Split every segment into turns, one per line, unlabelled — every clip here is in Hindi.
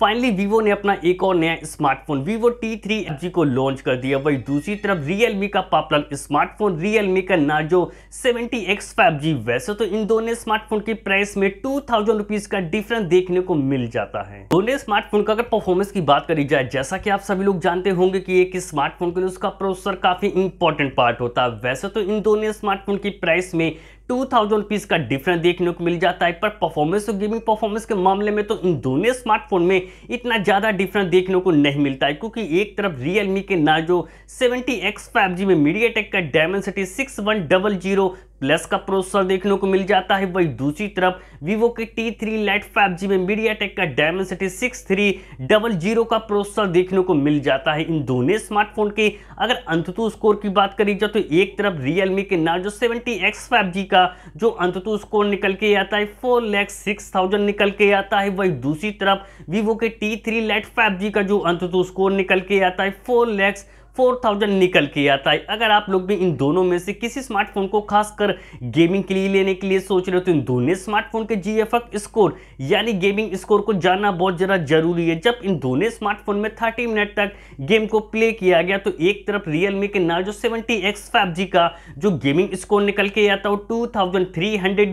फाइनली वीवो ने अपना एक और नया स्मार्टफोन वीवो टी थ्री को लॉन्च कर दिया वही दूसरी तरफ रियलमी का पॉपुलर स्मार्टफोन रियलमी का नार्जो 70x 5G वैसे तो इन दोनों स्मार्टफोन की प्राइस में टू थाउजेंड रुपीज का डिफरेंस देखने को मिल जाता है दोनों स्मार्टफोन का अगर परफॉर्मेंस की बात करी जाए जैसा कि आप सभी लोग जानते होंगे कि एक स्मार्टफोन के लिए उसका प्रोसेसर काफी इंपॉर्टेंट पार्ट होता है वैसे तो इन दोनों स्मार्टफोन की प्राइस में टू थाउजेंड पीस का डिफरेंस देखने को मिल जाता है पर परफॉर्मेंस और गेमिंग परफॉर्मेंस के मामले में तो इन दोनों स्मार्टफोन में इतना ज़्यादा डिफरेंस देखने को नहीं मिलता है क्योंकि एक तरफ रियलमी के Narzo seventy X five G में मीडिया टेक का Dimensity six one double zero plus का प्रोसेसर देखने को मिल जाता है वही दूसरी तरफ वीवो के T3 थ्री लाइट में मीडिया का Dimensity six three double zero का प्रोसेसर देखने को मिल जाता है इन दोनों स्मार्टफोन के अगर अंततु स्कोर की बात करी जाए तो एक तरफ रियलमी के नार्जो सेवेंटी एक्स फाइव का जो अंततु स्कोर निकल के आता है फोर लैक्स सिक्स थाउजेंड निकल के आता है वही दूसरी तरफ वीवो के T3 थ्री लाइट का जो अंततु स्कोर निकल के आता है फोर लैक्स 4000 निकल के आता है अगर आप लोग भी इन दोनों में से किसी स्मार्टफोन को खासकर गेमिंग के लिए लेने के लिए सोच रहे हो तो इन दोनों स्मार्टफोन के जी स्कोर यानी गेमिंग स्कोर को जानना बहुत ज़्यादा जरूरी है जब इन दोनों स्मार्टफोन में थर्टी मिनट तक गेम को प्ले किया गया तो एक तरफ रियलमी के नाजो सेवेंटी एक्स का जो गेमिंग स्कोर निकल के आता है वो टू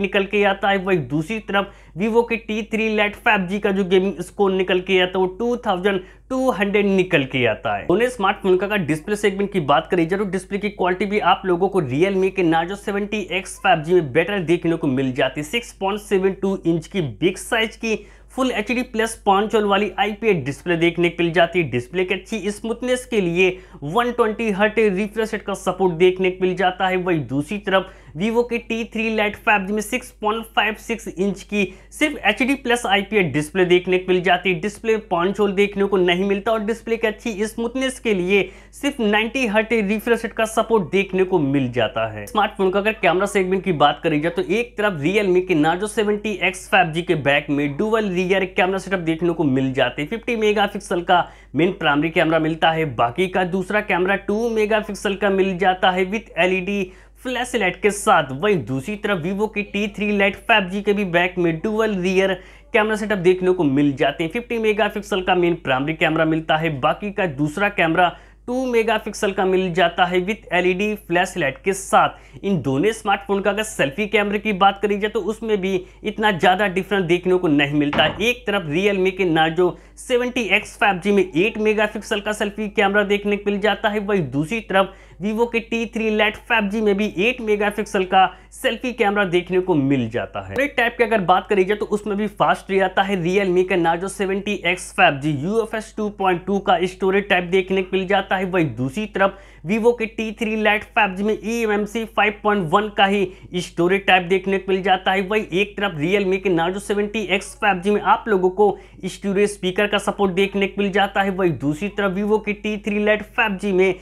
निकल के आता है वही दूसरी तरफ वीवो के टी थ्री लेट जी का जो गेमिंग स्कोर निकल के आता है वो टू थाउजेंड टू हंड्रेड निकल के आता है दोनों स्मार्टफोन का डिस्प्ले सेगमेंट की बात करें जरूर डिस्प्ले की क्वालिटी भी आप लोगों को रियलमी के नार्जो 70X 5G में बेटर देखने को मिल जाती है 6.72 इंच की बिग साइज की फुल एच डी प्लस पाँच वाली आईपीएस डिस्प्ले देखने को मिल जाती है डिस्प्ले की अच्छी स्मूथनेस के लिए 120 ट्वेंटी हर्ट रिफ्रेश रेट का सपोर्ट देखने को मिल जाता है वही दूसरी तरफ वीवो के T three lite five G में six point five six inch की सिर्फ H D plus I P display देखने को मिल जाती है डिस्प्ले पॉइंट होल देखने को नहीं मिलता और डिस्प्ले की अच्छी स्मूथनेस के लिए सिर्फ नाइनटी हर्ट रिफ्रेश का सपोर्ट देखने को मिल जाता है स्मार्टफोन का अगर कैमरा सेगमेंट की बात करी जाए तो एक तरफ रियल मी के Narzo seventy X five G के बैक में डुअल रियर कैमरा सेटअप देखने को मिल जाते हैं फिफ्टी मेगा पिक्सल का मेन प्राइमरी कैमरा मिलता है बाकी का दूसरा कैमरा टू मेगा पिक्सल का मिल जाता है विथ एलईडी फ्लैश लाइट के साथ वहीं दूसरी तरफ वीवो के T3 थ्री लाइट फाइव के भी बैक में डुअल रियर कैमरा सेटअप देखने को मिल जाते हैं 50 मेगापिक्सल का मेन प्राइमरी कैमरा मिलता है बाकी का दूसरा कैमरा 2 मेगापिक्सल का मिल जाता है विथ एलईडी फ्लैश लाइट के साथ इन दोनों स्मार्टफोन का अगर सेल्फी कैमरे की बात करी जाए तो उसमें भी इतना ज़्यादा डिफरेंस देखने को नहीं मिलता एक तरफ रियल मी के नार्जो 70x 5G में 8 मेगापिक्सल का सेल्फी कैमरा देखने को मिल जाता है वही दूसरी तरफ वीवो के T three lite five G में भी एट मेगा पिक्सल का सेल्फी कैमरा देखने को मिल जाता है रेड टाइप की अगर बात करी जाए तो उसमें भी फास्ट रे आता है रियल मी का Narzo seventy X five G U F S two point two का स्टोरेज टाइप देखने को मिल जाता है वही दूसरी तरफ वीवो के T three lite five G में E M M C five point one का ही स्टोरेज टाइप देखने को मिल जाता है वही एक तरफ रियल मी के Narzo seventy X five G में आप लोगों को स्टोरेज स्पीकर का सपोर्ट देखने को मिल जाता है वही दूसरी तरफ वीवो के T three lite five G में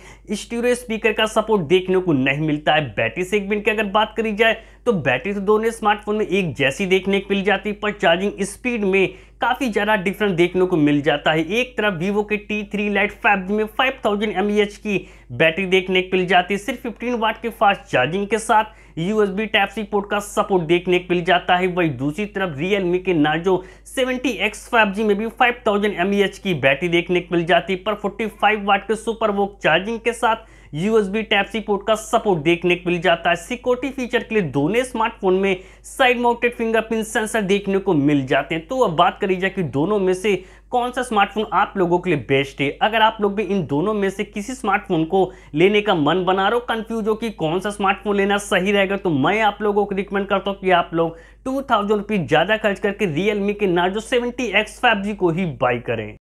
स्टोरेज स्पीकर स्पीकर का सपोर्ट देखने को नहीं मिलता है बैटरी सेगमेंट की अगर बात करी जाए तो बैटरी तो दोनों स्मार्टफोन में एक जैसी देखने को मिल जाती है पर चार्जिंग स्पीड में काफ़ी ज़्यादा डिफरेंट देखने को मिल जाता है एक तरफ वीवो के T3 थ्री लाइट फाइव में 5000 थाउजेंड e की बैटरी देखने को मिल जाती है सिर्फ 15 वाट के फास्ट चार्जिंग के साथ यूएसबी टाइप सी पोर्ट का सपोर्ट देखने को मिल जाता है वही दूसरी तरफ रियलमी के नाजो 70X 5G में भी 5000 थाउजेंड e की बैटरी देखने को मिल जाती है पर 45 फाइव वाट के सुपर वोक चार्जिंग के साथ यूएसबी टाइप सी पोर्ट का सपोर्ट देखने को मिल जाता है सिक्योरिटी फीचर के लिए दोनों स्मार्टफोन में साइड माउंटेड फिंगरप्रिंट सेंसर देखने को मिल जाते हैं तो अब बात करी जाए कि दोनों में से कौन सा स्मार्टफोन आप लोगों के लिए बेस्ट है अगर आप लोग भी इन दोनों में से किसी स्मार्टफोन को लेने का मन बना रहे हो कंफ्यूज हो कि कौन सा स्मार्टफोन लेना सही रहेगा तो मैं आप लोगों को रिकमेंड करता हूँ कि आप लोग टू थाउजेंड रुपीज़ ज़्यादा खर्च करके रियलमी के Narzo seventy X five G को ही बाई करें